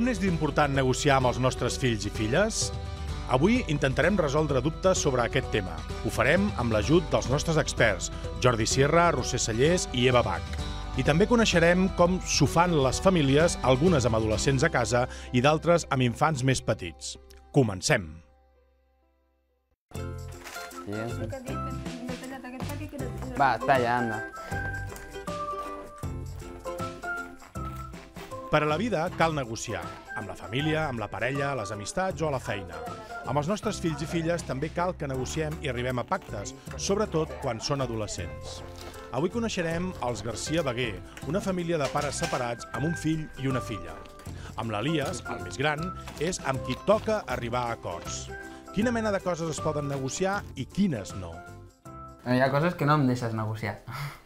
Com n'és d'important negociar amb els nostres fills i filles? Avui intentarem resoldre dubtes sobre aquest tema. Ho farem amb l'ajut dels nostres experts, Jordi Sierra, Roser Sallés i Eva Bach. I també coneixerem com s'ho fan les famílies, algunes amb adolescents a casa i d'altres amb infants més petits. Comencem! Va, talla, anda. Per a la vida cal negociar, amb la família, amb la parella, les amistats o a la feina. Amb els nostres fills i filles també cal que negociem i arribem a pactes, sobretot quan són adolescents. Avui coneixerem els Garcia Beguer, una família de pares separats amb un fill i una filla. Amb l'Elias, el més gran, és amb qui toca arribar a acords. Quina mena de coses es poden negociar i quines no? Hi ha coses que no em deixes negociar.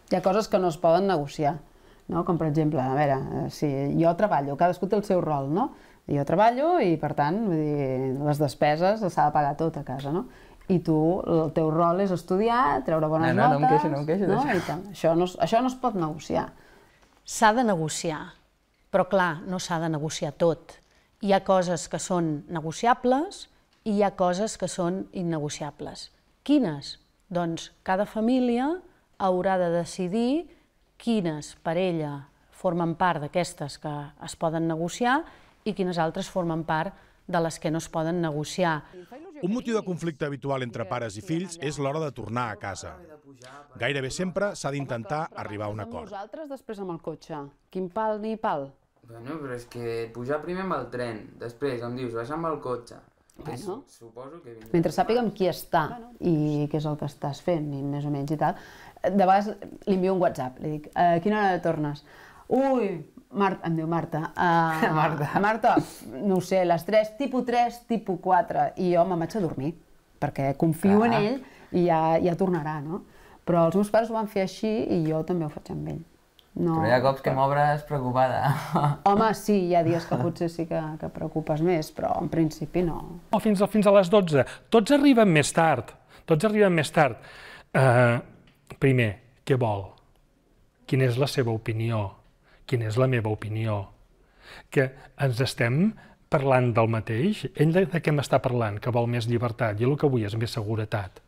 Hi ha coses que no es poden negociar no? com per exemple, a veure, eh, si jo treballo, cadascú té el seu rol, no? Jo treballo i, per tant, vull dir, les despeses s'ha de pagar tot a casa, no? i tu, el teu rol és estudiar, treure bones no, no, notes... No, em queixo, no em queixo no? Això. Això, no, això no es pot negociar. S'ha de negociar, però clar, no s'ha de negociar tot. Hi ha coses que són negociables i hi ha coses que són innegociables. Quines? Doncs cada família haurà de decidir quines per ella formen part d'aquestes que es poden negociar i quines altres formen part de les que no es poden negociar. Un motiu de conflicte habitual entre pares i fills és l'hora de tornar a casa. Gairebé sempre s'ha d'intentar arribar a un acord. Nosaltres després amb el cotxe. Quin pal ni pal. Bueno, però és que pujar primer amb el tren, després em dius baixar amb el cotxe, Bueno, suposo que... Mentre sàpiga amb qui està bueno, i què és el que estàs fent, i més o menys i tal, de vegades li envio un WhatsApp, li dic, a eh, quina hora tornes? Ui, Marta, em diu Marta. Uh, Marta. Marta, no sé, les 3, tipus 3, tipus 4, i jo me'n vaig a dormir, perquè confio Clar. en ell i ja, ja tornarà, no? Però els meus pares ho van fer així i jo també ho faig amb ell. No, però hi ha cops que m'obres preocupada. Home, sí, hi ha dies que potser sí que, que preocupes més, però en principi no. no fins, a, fins a les 12. Tots arriben més tard. Tots arriben més tard. Uh, primer, què vol? Quina és la seva opinió? Quina és la meva opinió? Que ens estem parlant del mateix? Ell de, de què m'està parlant? Que vol més llibertat? Jo el que vull és més seguretat.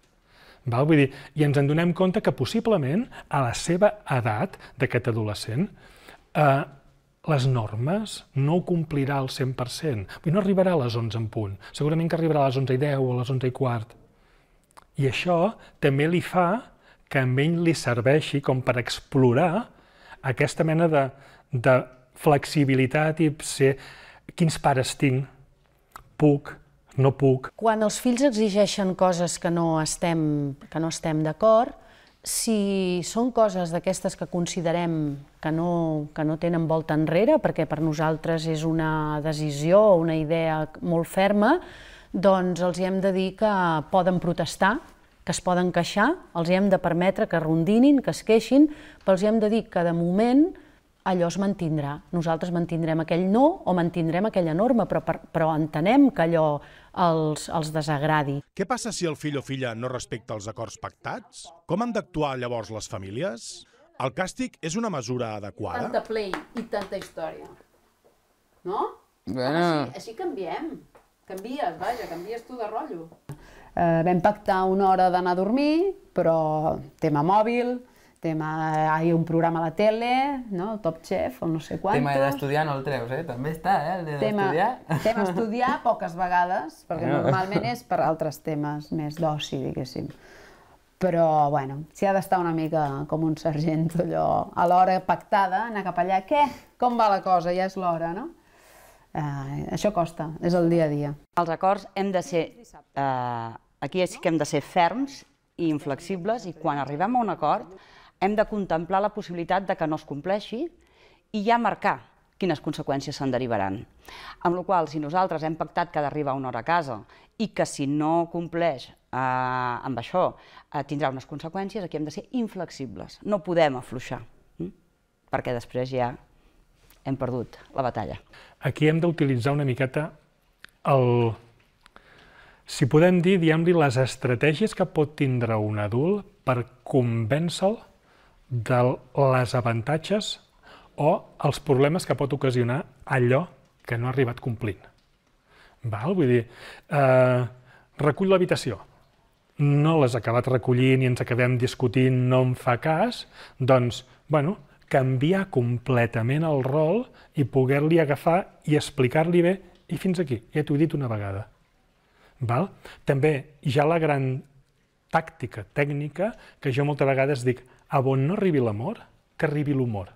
Val? Vull dir, I ens en donem compte que possiblement a la seva edat d'aquest adolescent eh, les normes no ho complirà al 100%. no arribarà a les 11 en punt. Segurament que arribarà a les 11 i 10 o a les 11 i quart. I això també li fa que a ell li serveixi com per explorar aquesta mena de, de flexibilitat i ser quins pares tinc, puc, no puc. Quan els fills exigeixen coses que no estem, que no estem d'acord, si són coses d'aquestes que considerem que no, que no tenen volta enrere, perquè per nosaltres és una decisió, o una idea molt ferma, doncs els hi hem de dir que poden protestar, que es poden queixar, els hi hem de permetre que rondinin, que es queixin, però els hi hem de dir que de moment allò es mantindrà. Nosaltres mantindrem aquell no o mantindrem aquella norma, però, per, però entenem que allò els, els desagradi. Què passa si el fill o filla no respecta els acords pactats? Com han d'actuar llavors les famílies? El càstig és una mesura adequada? Tanta play i tanta història. No? Bueno. així, així canviem. Canvies, vaja, canvies tu de rotllo. Eh, vam pactar una hora d'anar a dormir, però tema mòbil, tema, ha un programa a la tele, no? Top Chef o no sé quantos... Tema d'estudiar no el treus, eh? També està, eh? El de tema, estudiar. Tema estudiar poques vegades, perquè no. Ah. normalment és per altres temes més d'oci, diguéssim. Però, bueno, s'hi ha d'estar una mica com un sergent allò, a l'hora pactada, anar cap allà, què? Com va la cosa? Ja és l'hora, no? Eh, això costa, és el dia a dia. Els acords hem de ser, eh, aquí sí que hem de ser ferms i inflexibles i quan arribem a un acord hem de contemplar la possibilitat de que no es compleixi i ja marcar quines conseqüències se'n derivaran. Amb la qual si nosaltres hem pactat que ha d'arribar una hora a casa i que si no compleix eh, amb això eh, tindrà unes conseqüències, aquí hem de ser inflexibles, no podem afluixar, hm? perquè després ja hem perdut la batalla. Aquí hem d'utilitzar una miqueta el... Si podem dir, diguem-li, les estratègies que pot tindre un adult per convèncer-lo de les avantatges o els problemes que pot ocasionar allò que no ha arribat complint. Val? Vull dir, eh, recull l'habitació, no l'has acabat recollint i ens acabem discutint, no em fa cas, doncs, bueno, canviar completament el rol i poder-li agafar i explicar-li bé i fins aquí, ja t'ho he dit una vegada. Val? També hi ha la gran tàctica, tècnica, que jo moltes vegades dic, a on no arribi l'amor, que arribi l'humor.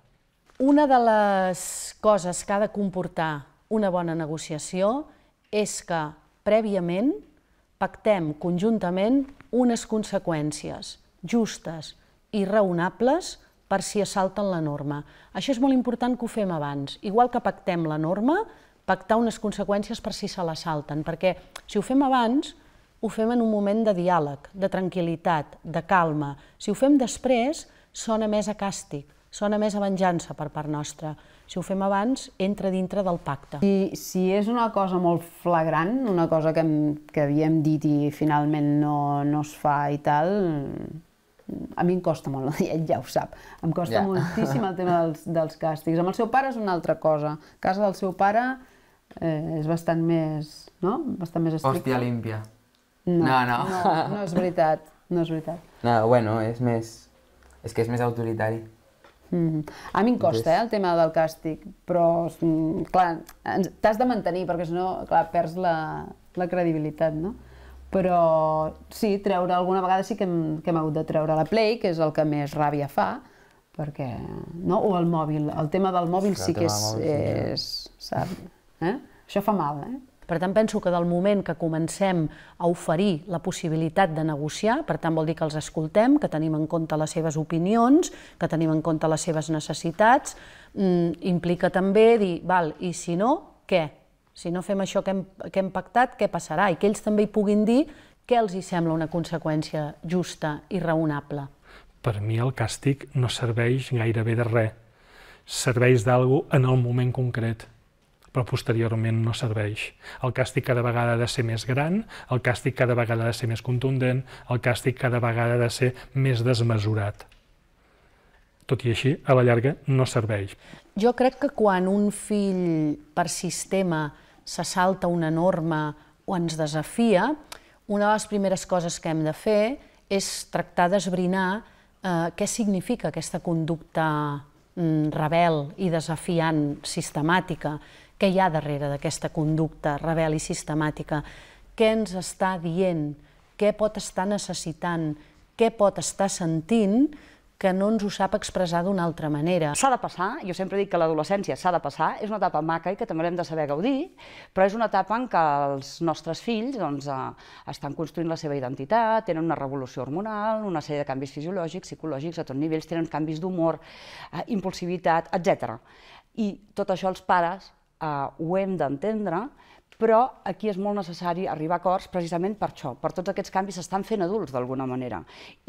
Una de les coses que ha de comportar una bona negociació és que prèviament pactem conjuntament unes conseqüències justes i raonables per si assalten la norma. Això és molt important que ho fem abans. Igual que pactem la norma, pactar unes conseqüències per si se la salten, perquè si ho fem abans ho fem en un moment de diàleg, de tranquil·litat, de calma. Si ho fem després, sona més a càstig, sona més a venjança per part nostra. Si ho fem abans, entra dintre del pacte. I si és una cosa molt flagrant, una cosa que, hem, que havíem dit i finalment no, no es fa i tal, a mi em costa molt, ja, ja ho sap, em costa yeah. moltíssim el tema dels, dels càstigs. Amb el seu pare és una altra cosa. A casa del seu pare eh, és bastant més, no? Bastant més estricta. Hòstia límpia. No, no. No, no, no és veritat, no és veritat. No, bueno, és més... És que és més autoritari. Mm -hmm. A mi em costa, eh, el tema del càstig, però, mm, clar, t'has de mantenir, perquè si no, clar, perds la, la credibilitat, no? Però sí, treure alguna vegada sí que hem, que hem hagut de treure la Play, que és el que més ràbia fa, perquè, no? O el mòbil, el tema del mòbil sí que és, mòbil, és, és, sap, eh? Això fa mal, eh? Per tant, penso que del moment que comencem a oferir la possibilitat de negociar, per tant vol dir que els escoltem, que tenim en compte les seves opinions, que tenim en compte les seves necessitats, mm, implica també dir, val, i si no, què? Si no fem això que hem, que hem pactat, què passarà? I que ells també hi puguin dir què els hi sembla una conseqüència justa i raonable. Per mi el càstig no serveix gairebé de res. Serveix d'algú en el moment concret però posteriorment no serveix. El càstig cada vegada ha de ser més gran, el càstig cada vegada ha de ser més contundent, el càstig cada vegada ha de ser més desmesurat. Tot i així, a la llarga no serveix. Jo crec que quan un fill per sistema se salta una norma o ens desafia, una de les primeres coses que hem de fer és tractar d'esbrinar eh, què significa aquesta conducta mm, rebel i desafiant sistemàtica què hi ha darrere d'aquesta conducta rebel i sistemàtica, què ens està dient, què pot estar necessitant, què pot estar sentint que no ens ho sap expressar d'una altra manera. S'ha de passar, jo sempre dic que l'adolescència s'ha de passar, és una etapa maca i que també l'hem de saber gaudir, però és una etapa en què els nostres fills doncs, eh, estan construint la seva identitat, tenen una revolució hormonal, una sèrie de canvis fisiològics, psicològics, a tot nivells, tenen canvis d'humor, eh, impulsivitat, etc. I tot això els pares eh, ho hem d'entendre, però aquí és molt necessari arribar a acords precisament per això, per tots aquests canvis s'estan fent adults d'alguna manera,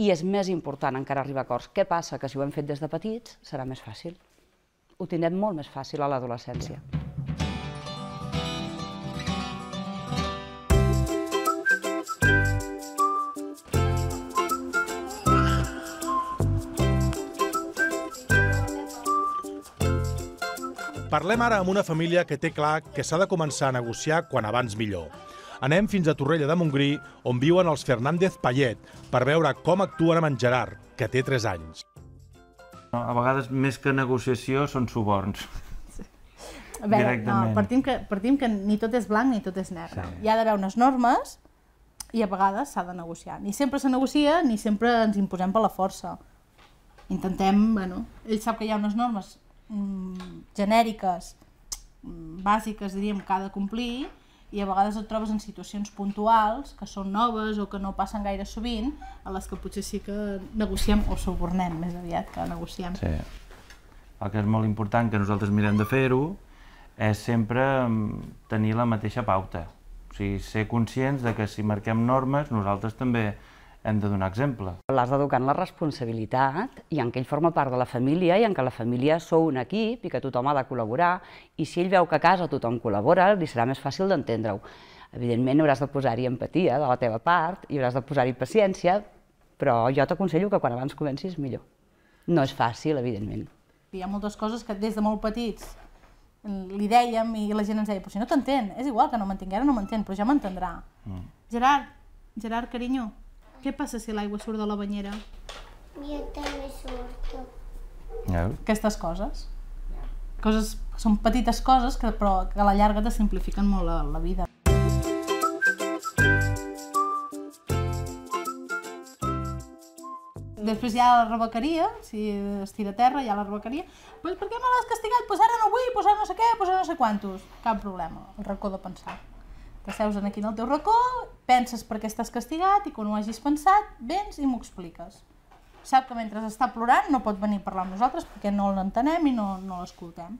i és més important encara arribar a acords. Què passa? Que si ho hem fet des de petits serà més fàcil. Ho tindrem molt més fàcil a l'adolescència. Parlem ara amb una família que té clar que s'ha de començar a negociar quan abans millor. Anem fins a Torrella de Montgrí, on viuen els Fernández Pallet, per veure com actuen amb en Gerard, que té 3 anys. A vegades, més que negociació, són suborns. A veure, no, partim, que, partim que ni tot és blanc ni tot és negre. Sí. Hi ha d'haver unes normes i a vegades s'ha de negociar. Ni sempre se negocia ni sempre ens imposem per la força. Intentem, bueno, ell sap que hi ha unes normes, mm, genèriques mm, bàsiques, diríem, que ha de complir i a vegades et trobes en situacions puntuals que són noves o que no passen gaire sovint, a les que potser sí que negociem o subornem més aviat que negociem. Sí. El que és molt important que nosaltres mirem de fer-ho és sempre mm, tenir la mateixa pauta. O sigui, ser conscients de que si marquem normes, nosaltres també hem de donar exemple. L'has d'educar en la responsabilitat i en que ell forma part de la família i en que la família sou un equip i que tothom ha de col·laborar i si ell veu que a casa tothom col·labora li serà més fàcil d'entendre-ho. Evidentment hauràs de posar-hi empatia de la teva part i hauràs de posar-hi paciència, però jo t'aconsello que quan abans comencis millor. No és fàcil, evidentment. Hi ha moltes coses que des de molt petits li dèiem i la gent ens deia, però si no t'entén, és igual que no m'entengui, ara no m'entén, però ja m'entendrà. Mm. Gerard, Gerard, carinyo, què passa si l'aigua surt de la banyera? Jo també surto. Yeah. Aquestes coses. Coses, són petites coses que, però que a la llarga te simplifiquen molt la, la vida. després hi ha la rebequeria, si es tira a terra hi ha la rebequeria, pues per què me l'has castigat? Pues ara no vull, pues ara no sé què, pues ara no sé quantos. Cap problema, el racó de pensar. T'asseus aquí en el teu racó, penses per què estàs castigat i quan ho hagis pensat, vens i m'ho expliques. Sap que mentre està plorant no pot venir a parlar amb nosaltres perquè no l'entenem i no, no l'escoltem.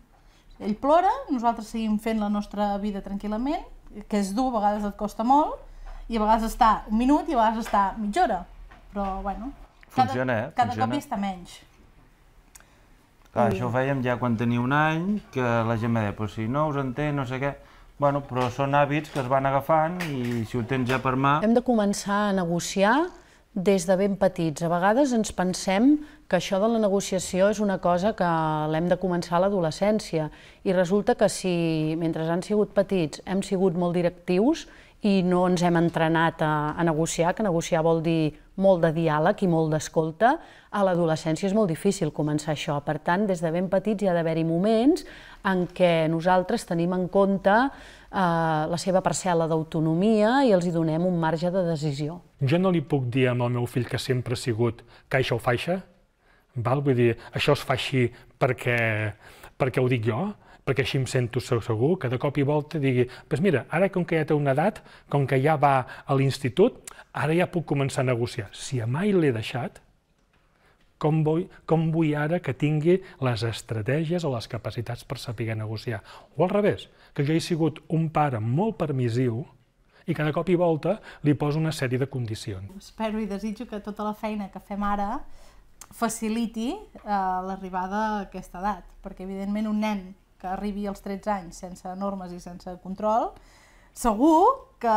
Ell plora, nosaltres seguim fent la nostra vida tranquil·lament, que és dur, a vegades et costa molt, i a vegades està un minut i a vegades està mitja hora. Però, bueno, cada, funciona, eh? cada funciona. cop hi està menys. Clar, I... això ho fèiem ja quan tenia un any, que la gent me deia, pues, si no us entén, no sé què Bueno, però són hàbits que es van agafant i si ho tens ja per mà... Hem de començar a negociar des de ben petits. A vegades ens pensem que això de la negociació és una cosa que l'hem de començar a l'adolescència i resulta que si, mentre han sigut petits, hem sigut molt directius i no ens hem entrenat a, a negociar, que negociar vol dir molt de diàleg i molt d'escolta, a l'adolescència és molt difícil començar això. Per tant, des de ben petits hi ha d'haver-hi moments en què nosaltres tenim en compte eh, la seva parcel·la d'autonomia i els hi donem un marge de decisió. Jo no li puc dir amb el meu fill que sempre ha sigut caixa o faixa, val? vull dir, això es fa així perquè, perquè ho dic jo, perquè així em sento segur, que de cop i volta digui, pues mira, ara com que ja té una edat, com que ja va a l'institut, ara ja puc començar a negociar. Si a mai l'he deixat, com vull, com vull ara que tingui les estratègies o les capacitats per saber negociar? O al revés, que jo he sigut un pare molt permissiu, i cada cop i volta li poso una sèrie de condicions. Espero i desitjo que tota la feina que fem ara faciliti eh, l'arribada a aquesta edat, perquè evidentment un nen que arribi als 13 anys sense normes i sense control, segur que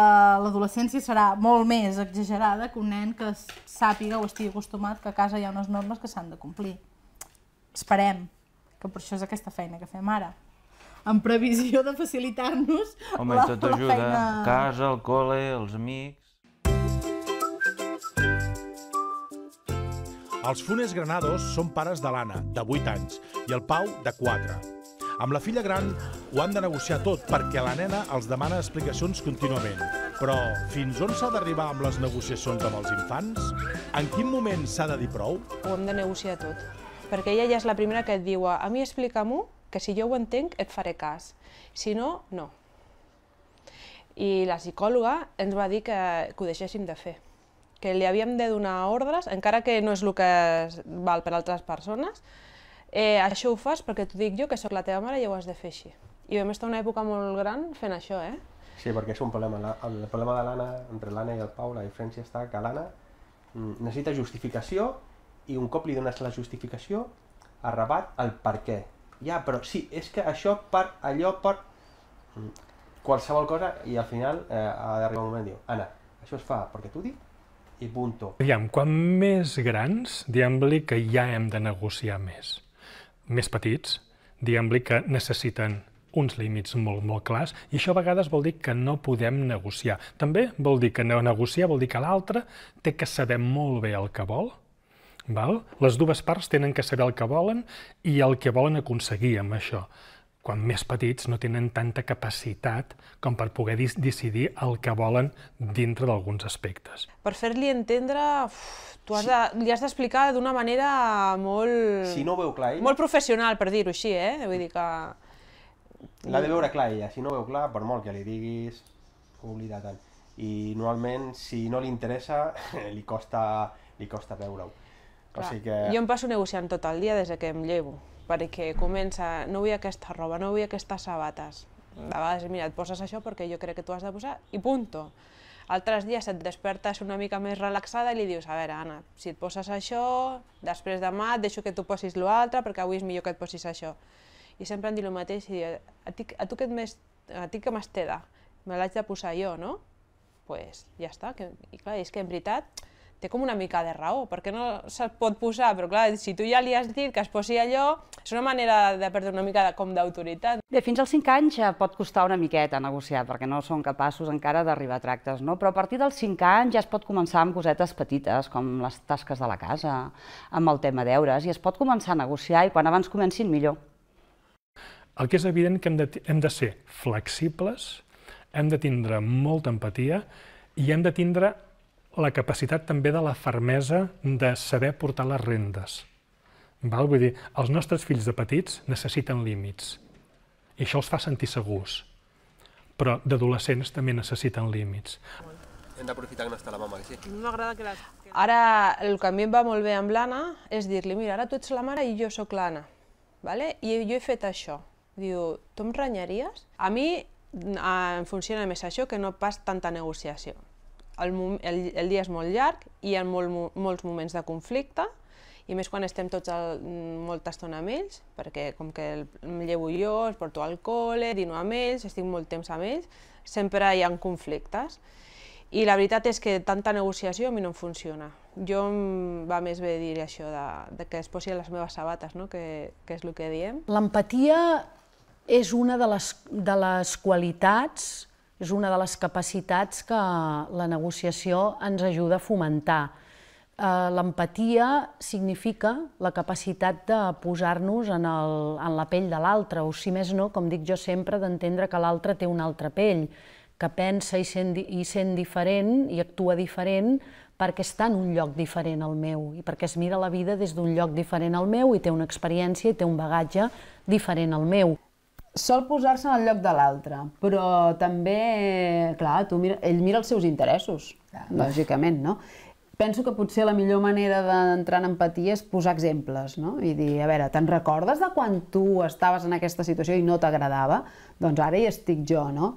l'adolescència serà molt més exagerada que un nen que sàpiga o estigui acostumat que a casa hi ha unes normes que s'han de complir. Esperem, que per això és aquesta feina que fem ara en previsió de facilitar-nos Home, la, tot ajuda. Casa, el col·le, els amics... Els Funes Granados són pares de l'Anna, de 8 anys, i el Pau, de 4. Amb la filla gran ho han de negociar tot, perquè la nena els demana explicacions contínuament. Però fins on s'ha d'arribar amb les negociacions amb els infants? En quin moment s'ha de dir prou? Ho hem de negociar tot, perquè ella ja és la primera que et diu a mi explica-m'ho, que si jo ho entenc et faré cas. Si no, no. I la psicòloga ens va dir que, que ho deixéssim de fer que li havíem de donar ordres, encara que no és el que val per altres persones, Eh, això ho fas perquè t'ho dic jo, que sóc la teva mare i ho has de fer així. I vam estar una època molt gran fent això, eh? Sí, perquè és un problema. La, el problema de l'Anna, entre l'Anna i el Pau, la diferència està que l'Anna mm, necessita justificació i un cop li dones la justificació, arrebat el per què. Ja, però sí, és que això per allò per mm, qualsevol cosa i al final eh, ha d'arribar un moment diu, Anna, això es fa perquè tu dic i punto. Diguem, quan més grans, diguem li que ja hem de negociar més més petits, diguem-li que necessiten uns límits molt, molt clars, i això a vegades vol dir que no podem negociar. També vol dir que no negociar vol dir que l'altre té que saber molt bé el que vol, val? les dues parts tenen que saber el que volen i el que volen aconseguir amb això quan més petits, no tenen tanta capacitat com per poder decidir el que volen dintre d'alguns aspectes. Per fer-li entendre, uf, tu has sí. de, li has d'explicar d'una manera molt... Si no veu clar ell... Molt professional, per dir-ho així, eh? Vull dir que... L'ha de veure clar ella, si no veu clar, per molt que li diguis, ho oblida tant. I normalment, si no li interessa, li costa, li costa veure-ho. O sigui que... Jo em passo negociant tot el dia des que em llevo perquè comença, no vull aquesta roba, no vull aquestes sabates. Mm. De vegades, mira, et poses això perquè jo crec que tu has de posar i punto. Altres dies et despertes una mica més relaxada i li dius, a veure, Anna, si et poses això, després demà et deixo que tu posis l'altre perquè avui és millor que et posis això. I sempre em diu el mateix i diu, a, ti, tu que, més, a ti que més t'he de? Me l'haig de posar jo, no? Doncs pues, ja està. Que, I clar, és que en veritat, té com una mica de raó, perquè no se pot posar, però clar, si tu ja li has dit que es posi allò, és una manera de perdre una mica de, com d'autoritat. Bé, fins als 5 anys ja pot costar una miqueta negociar, perquè no són capaços encara d'arribar a tractes, no? però a partir dels 5 anys ja es pot començar amb cosetes petites, com les tasques de la casa, amb el tema deures, i es pot començar a negociar, i quan abans comencin, millor. El que és evident que hem de, hem de ser flexibles, hem de tindre molta empatia i hem de tindre la capacitat també de la fermesa de saber portar les rendes. Val? Vull dir, els nostres fills de petits necessiten límits i això els fa sentir segurs, però d'adolescents també necessiten límits. Hem d'aprofitar que no està la mama, que sí? No m'agrada que les... Ara, el que a mi em va molt bé amb l'Anna és dir-li, mira, ara tu ets la mare i jo sóc l'Anna, vale? i jo he fet això. Diu, tu em renyaries? A mi em funciona més això que no pas tanta negociació el, el, el dia és molt llarg i hi ha molt, molts moments de conflicte, i més quan estem tots el, molta estona amb ells, perquè com que el, em llevo jo, els porto al col·le, dino amb ells, estic molt temps amb ells, sempre hi ha conflictes. I la veritat és que tanta negociació a mi no em funciona. Jo em va més bé dir això, de, de que es posi les meves sabates, no? que, que és el que diem. L'empatia és una de les, de les qualitats és una de les capacitats que la negociació ens ajuda a fomentar. Eh, l'empatia significa la capacitat de posar-nos en, el, en la pell de l'altre, o si més no, com dic jo sempre, d'entendre que l'altre té una altra pell, que pensa i sent, i sent diferent i actua diferent perquè està en un lloc diferent al meu i perquè es mira la vida des d'un lloc diferent al meu i té una experiència i té un bagatge diferent al meu sol posar-se en el lloc de l'altre, però també, clar, tu mira, ell mira els seus interessos, clar. lògicament, no? Penso que potser la millor manera d'entrar en empatia és posar exemples, no? I dir, a veure, te'n recordes de quan tu estaves en aquesta situació i no t'agradava? Doncs ara hi estic jo, no?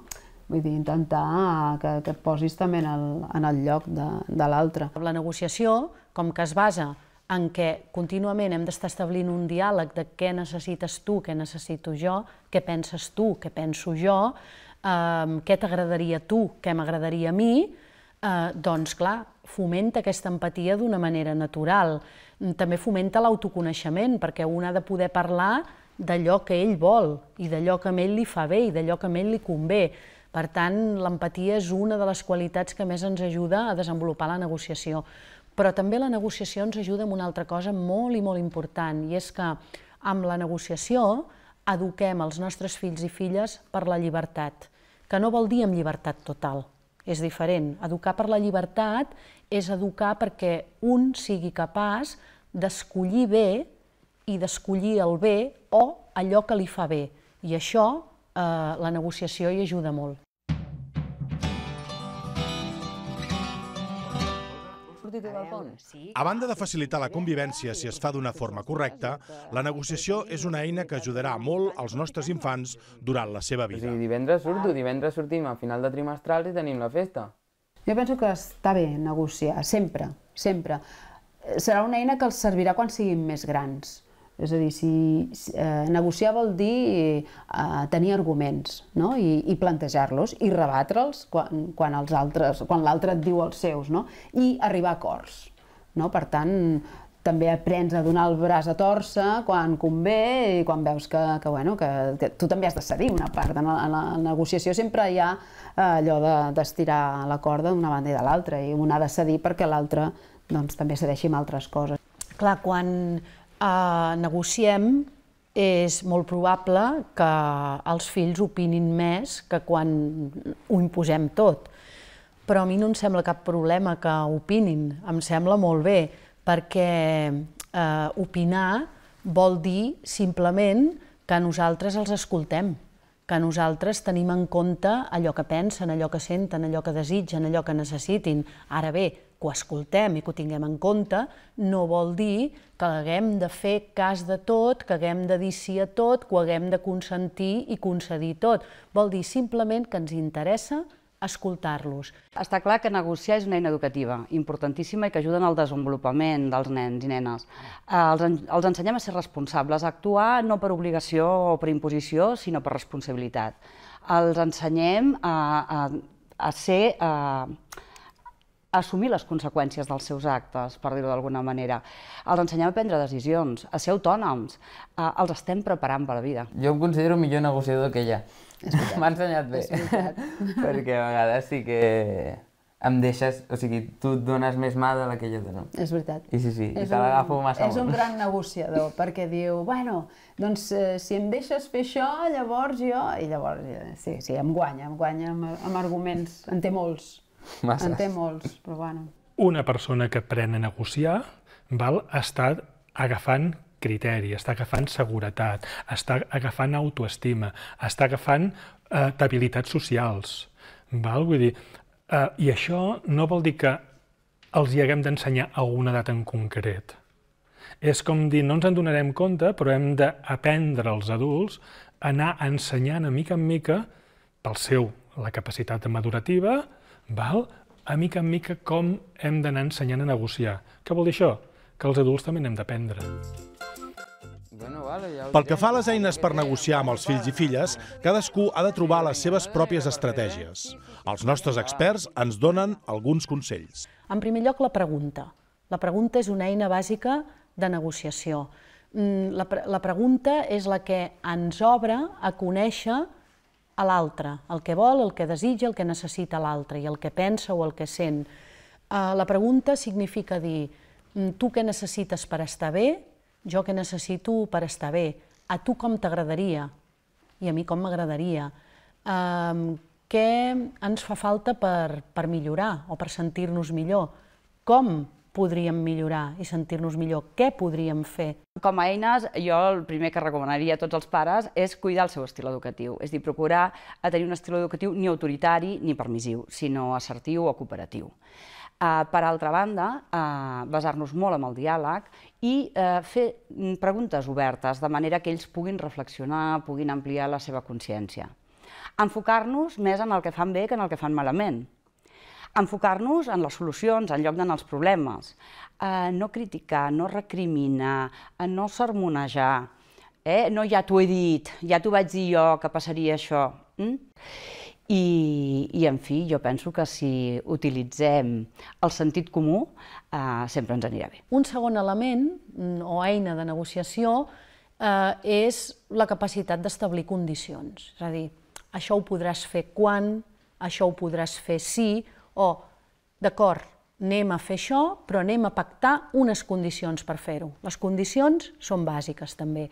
Vull dir, intentar que, que et posis també en el, en el lloc de, de l'altre. La negociació, com que es basa en què contínuament hem d'estar establint un diàleg de què necessites tu, què necessito jo, què penses tu, què penso jo, eh, què t'agradaria tu, què m'agradaria a mi, eh, doncs clar, fomenta aquesta empatia d'una manera natural. També fomenta l'autoconeixement, perquè un ha de poder parlar d'allò que ell vol i d'allò que a ell li fa bé i d'allò que a ell li convé. Per tant, l'empatia és una de les qualitats que més ens ajuda a desenvolupar la negociació. Però també la negociació ens ajuda en una altra cosa molt i molt important, i és que amb la negociació eduquem els nostres fills i filles per la llibertat, que no vol dir amb llibertat total, és diferent. Educar per la llibertat és educar perquè un sigui capaç d'escollir bé i d'escollir el bé o allò que li fa bé. I això eh, la negociació hi ajuda molt. sortit del balcó. A banda de facilitar la convivència si es fa d'una forma correcta, la negociació és una eina que ajudarà molt als nostres infants durant la seva vida. O sigui, divendres surto, divendres sortim al final de trimestral i tenim la festa. Jo penso que està bé negociar, sempre, sempre. Serà una eina que els servirà quan siguin més grans és a dir, si, eh, negociar vol dir eh, tenir arguments no? i, i plantejar-los i rebatre'ls quan, quan els altres, quan l'altre et diu els seus no? i arribar a acords. No? Per tant, també aprens a donar el braç a torça quan convé i quan veus que, que, bueno, que, que tu també has de cedir una part. En la, en la negociació sempre hi ha eh, allò d'estirar de, la corda d'una banda i de l'altra i un ha de cedir perquè l'altre doncs, també cedeixi amb altres coses. Clar, quan, eh, negociem, és molt probable que els fills opinin més que quan ho imposem tot. Però a mi no em sembla cap problema que opinin, em sembla molt bé, perquè eh, opinar vol dir simplement que nosaltres els escoltem, que nosaltres tenim en compte allò que pensen, allò que senten, allò que desitgen, allò que necessitin. Ara bé, que ho escoltem i que ho tinguem en compte no vol dir que haguem de fer cas de tot, que haguem de dir sí a tot, que ho haguem de consentir i concedir tot. Vol dir simplement que ens interessa escoltar-los. Està clar que negociar és una eina educativa importantíssima i que ajuda en el desenvolupament dels nens i nenes. Eh, els, en, els ensenyem a ser responsables, a actuar no per obligació o per imposició, sinó per responsabilitat. Els ensenyem a, a, a ser... A, eh, assumir les conseqüències dels seus actes, per dir-ho d'alguna manera. Els ensenyem a prendre decisions, a ser autònoms, a, els estem preparant per la vida. Jo em considero millor negociador que ella. M'ha ensenyat bé, perquè a vegades sí que em deixes, o sigui, tu et dones més mà de la que jo dono. És veritat. I sí, sí, és i te l'agafo massa És un gran negociador, perquè diu, bueno, doncs eh, si em deixes fer això, llavors jo... I llavors, eh, sí, sí, em guanya, em guanya amb, amb arguments, en té molts. Masses. En té molts, però bueno. Una persona que pren a negociar val, estar agafant criteri, està agafant seguretat, està agafant autoestima, està agafant eh, habilitats socials. Val? Vull dir, eh, I això no vol dir que els hi haguem d'ensenyar a una edat en concret. És com dir, no ens en donarem compte, però hem d'aprendre els adults a anar ensenyant a mica en mica pel seu, la capacitat madurativa, val? a mica en mica com hem d'anar ensenyant a negociar. Què vol dir això? Que els adults també n'hem d'aprendre. Pel que fa a les eines per negociar amb els fills i filles, cadascú ha de trobar les seves pròpies estratègies. Els nostres experts ens donen alguns consells. En primer lloc, la pregunta. La pregunta és una eina bàsica de negociació. Mm, la, pre la pregunta és la que ens obre a conèixer a l'altre, el que vol, el que desitja, el que necessita l'altre i el que pensa o el que sent. Eh, la pregunta significa dir, mm, tu què necessites per estar bé, jo què necessito per estar bé, a tu com t'agradaria i a mi com m'agradaria, què ens fa falta per, per millorar o per sentir-nos millor, com podríem millorar i sentir-nos millor? Què podríem fer? Com a eines, jo el primer que recomanaria a tots els pares és cuidar el seu estil educatiu, és dir, procurar a tenir un estil educatiu ni autoritari ni permissiu, sinó assertiu o cooperatiu. Eh, per altra banda, eh, basar-nos molt en el diàleg i eh, fer mm, preguntes obertes, de manera que ells puguin reflexionar, puguin ampliar la seva consciència. Enfocar-nos més en el que fan bé que en el que fan malament Enfocar-nos en les solucions en lloc d'en els problemes. Eh, no criticar, no recriminar, eh, no sermonejar. Eh? No ja t'ho he dit, ja t'ho vaig dir jo que passaria això. Mm? I, I, en fi, jo penso que si utilitzem el sentit comú, eh, sempre ens anirà bé. Un segon element mm, o eina de negociació eh, és la capacitat d'establir condicions. És a dir, això ho podràs fer quan, això ho podràs fer si, sí, o d'acord, anem a fer això, però anem a pactar unes condicions per fer-ho. Les condicions són bàsiques, també.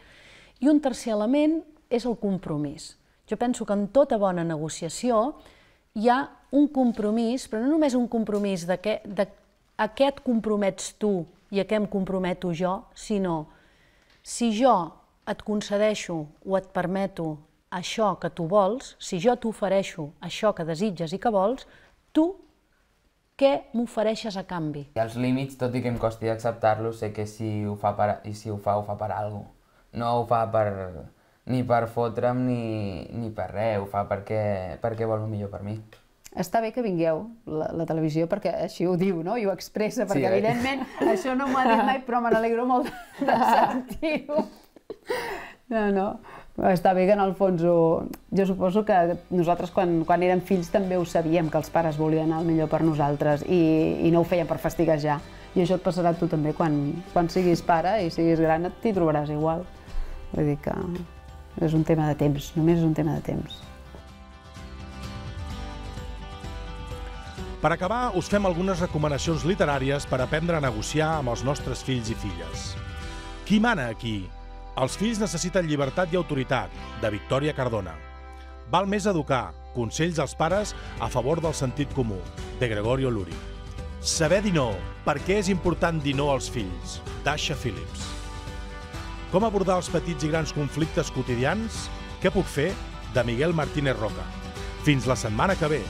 I un tercer element és el compromís. Jo penso que en tota bona negociació hi ha un compromís, però no només un compromís de, que, de a què et compromets tu i a què em comprometo jo, sinó si jo et concedeixo o et permeto això que tu vols, si jo t'ofereixo això que desitges i que vols, tu què m'ofereixes a canvi? Els límits, tot i que em costi acceptar-los, sé que si ho fa per, i si ho fa, ho fa per alguna cosa. No ho fa per, ni per fotre'm ni, ni per res, ho fa perquè, perquè vol el millor per mi. Està bé que vingueu la, la televisió perquè així ho diu, no? I ho expressa, perquè sí, eh? evidentment això no m'ho ha dit mai, però me n'alegro molt de sentir-ho. No, no. Està bé que en el fons ho... Jo suposo que nosaltres quan, quan érem fills també ho sabíem, que els pares volien el millor per nosaltres i, i no ho feien per fastiguejar. I això et passarà a tu també quan, quan siguis pare i siguis gran t'hi trobaràs igual. Vull dir que és un tema de temps, només és un tema de temps. Per acabar, us fem algunes recomanacions literàries per aprendre a negociar amb els nostres fills i filles. Qui mana aquí? Els fills necessiten llibertat i autoritat, de Victòria Cardona. Val més educar, consells als pares a favor del sentit comú, de Gregorio Luri. Saber dir no, per què és important dir no als fills, d'Asha Phillips. Com abordar els petits i grans conflictes quotidians? Què puc fer? de Miguel Martínez Roca. Fins la setmana que ve.